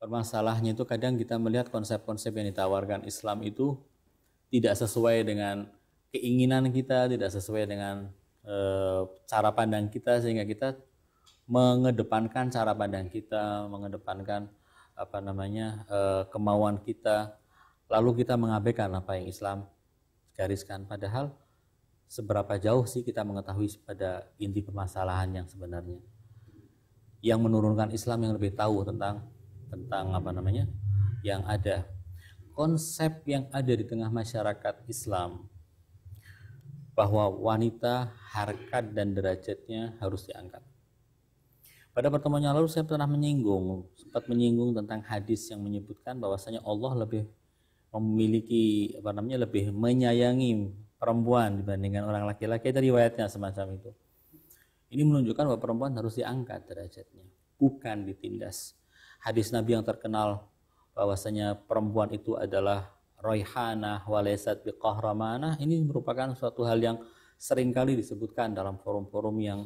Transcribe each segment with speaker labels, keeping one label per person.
Speaker 1: permasalahnya itu kadang kita melihat konsep-konsep yang ditawarkan Islam itu tidak sesuai dengan keinginan kita, tidak sesuai dengan e, cara pandang kita sehingga kita mengedepankan cara pandang kita, mengedepankan apa namanya e, kemauan kita, lalu kita mengabaikan apa yang Islam gariskan. Padahal seberapa jauh sih kita mengetahui pada inti permasalahan yang sebenarnya? Yang menurunkan Islam yang lebih tahu tentang tentang apa namanya yang ada konsep yang ada di tengah masyarakat Islam bahwa wanita harkat dan derajatnya harus diangkat. Pada pertemuan yang lalu saya pernah menyinggung, sempat menyinggung tentang hadis yang menyebutkan bahwasanya Allah lebih memiliki apa namanya lebih menyayangi perempuan dibandingkan orang laki-laki dari riwayatnya semacam itu. Ini menunjukkan bahwa perempuan harus diangkat derajatnya, bukan ditindas hadis Nabi yang terkenal bahwasanya perempuan itu adalah Royhana walaysat biqahramana ini merupakan suatu hal yang seringkali disebutkan dalam forum-forum yang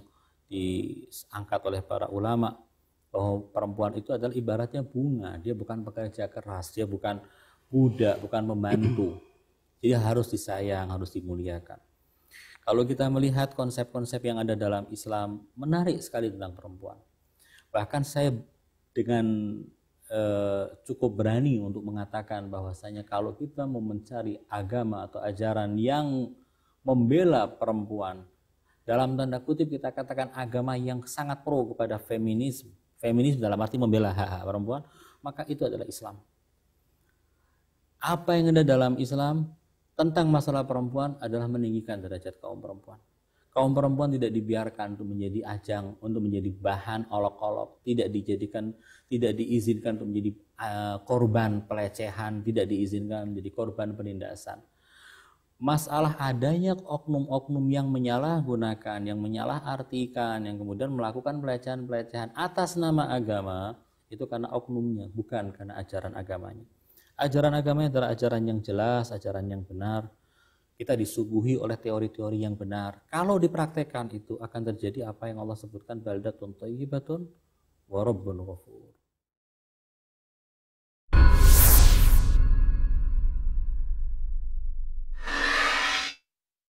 Speaker 1: diangkat oleh para ulama bahwa perempuan itu adalah ibaratnya bunga dia bukan pekerja keras dia bukan budak bukan membantu jadi harus disayang harus dimuliakan kalau kita melihat konsep-konsep yang ada dalam Islam menarik sekali tentang perempuan bahkan saya dengan eh, cukup berani untuk mengatakan bahwasanya kalau kita mau mencari agama atau ajaran yang membela perempuan dalam tanda kutip kita katakan agama yang sangat pro kepada feminisme feminis dalam arti membela hak-hak perempuan maka itu adalah Islam apa yang ada dalam Islam tentang masalah perempuan adalah meninggikan derajat kaum perempuan Kaum perempuan tidak dibiarkan untuk menjadi ajang, untuk menjadi bahan olok-olok, tidak dijadikan, tidak diizinkan untuk menjadi uh, korban pelecehan, tidak diizinkan menjadi korban penindasan. Masalah adanya oknum-oknum yang menyalahgunakan, yang menyalahartikan, yang kemudian melakukan pelecehan-pelecehan atas nama agama, itu karena oknumnya, bukan karena ajaran agamanya. Ajaran agamanya adalah ajaran yang jelas, ajaran yang benar, kita disuguhi oleh teori-teori yang benar. Kalau dipraktekkan itu akan terjadi apa yang Allah sebutkan baldatun thayyibatun wa rabbun ghafur.